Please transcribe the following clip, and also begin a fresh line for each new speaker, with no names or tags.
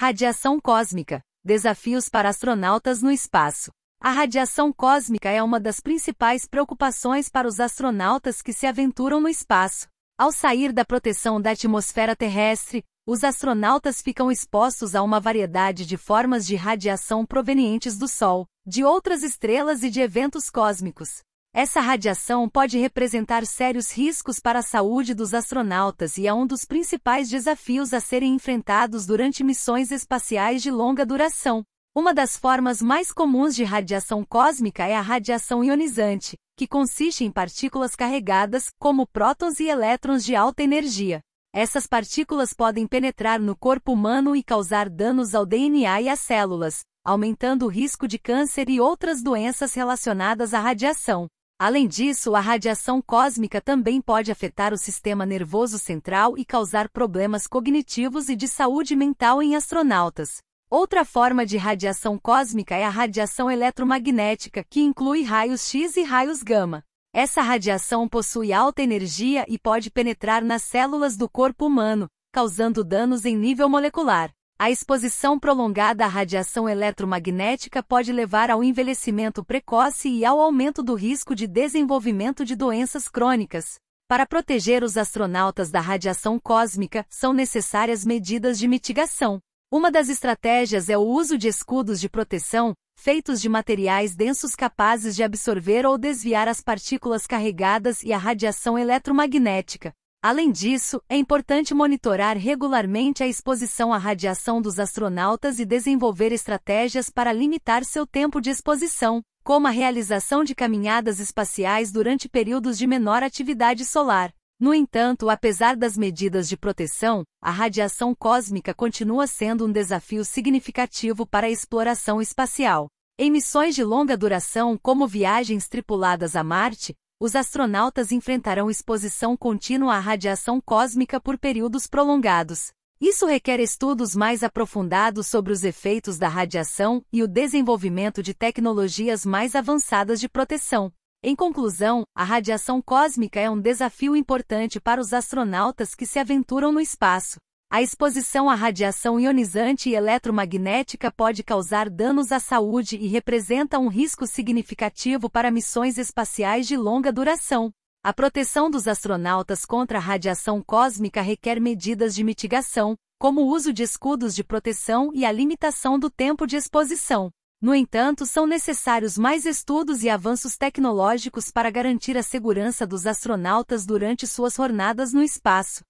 Radiação cósmica desafios para astronautas no espaço. A radiação cósmica é uma das principais preocupações para os astronautas que se aventuram no espaço. Ao sair da proteção da atmosfera terrestre, os astronautas ficam expostos a uma variedade de formas de radiação provenientes do Sol, de outras estrelas e de eventos cósmicos. Essa radiação pode representar sérios riscos para a saúde dos astronautas e é um dos principais desafios a serem enfrentados durante missões espaciais de longa duração. Uma das formas mais comuns de radiação cósmica é a radiação ionizante, que consiste em partículas carregadas, como prótons e elétrons de alta energia. Essas partículas podem penetrar no corpo humano e causar danos ao DNA e às células, aumentando o risco de câncer e outras doenças relacionadas à radiação. Além disso, a radiação cósmica também pode afetar o sistema nervoso central e causar problemas cognitivos e de saúde mental em astronautas. Outra forma de radiação cósmica é a radiação eletromagnética, que inclui raios X e raios gama. Essa radiação possui alta energia e pode penetrar nas células do corpo humano, causando danos em nível molecular. A exposição prolongada à radiação eletromagnética pode levar ao envelhecimento precoce e ao aumento do risco de desenvolvimento de doenças crônicas. Para proteger os astronautas da radiação cósmica, são necessárias medidas de mitigação. Uma das estratégias é o uso de escudos de proteção, feitos de materiais densos capazes de absorver ou desviar as partículas carregadas e a radiação eletromagnética. Além disso, é importante monitorar regularmente a exposição à radiação dos astronautas e desenvolver estratégias para limitar seu tempo de exposição, como a realização de caminhadas espaciais durante períodos de menor atividade solar. No entanto, apesar das medidas de proteção, a radiação cósmica continua sendo um desafio significativo para a exploração espacial. Em missões de longa duração, como viagens tripuladas a Marte, os astronautas enfrentarão exposição contínua à radiação cósmica por períodos prolongados. Isso requer estudos mais aprofundados sobre os efeitos da radiação e o desenvolvimento de tecnologias mais avançadas de proteção. Em conclusão, a radiação cósmica é um desafio importante para os astronautas que se aventuram no espaço. A exposição à radiação ionizante e eletromagnética pode causar danos à saúde e representa um risco significativo para missões espaciais de longa duração. A proteção dos astronautas contra a radiação cósmica requer medidas de mitigação, como o uso de escudos de proteção e a limitação do tempo de exposição. No entanto, são necessários mais estudos e avanços tecnológicos para garantir a segurança dos astronautas durante suas jornadas no espaço.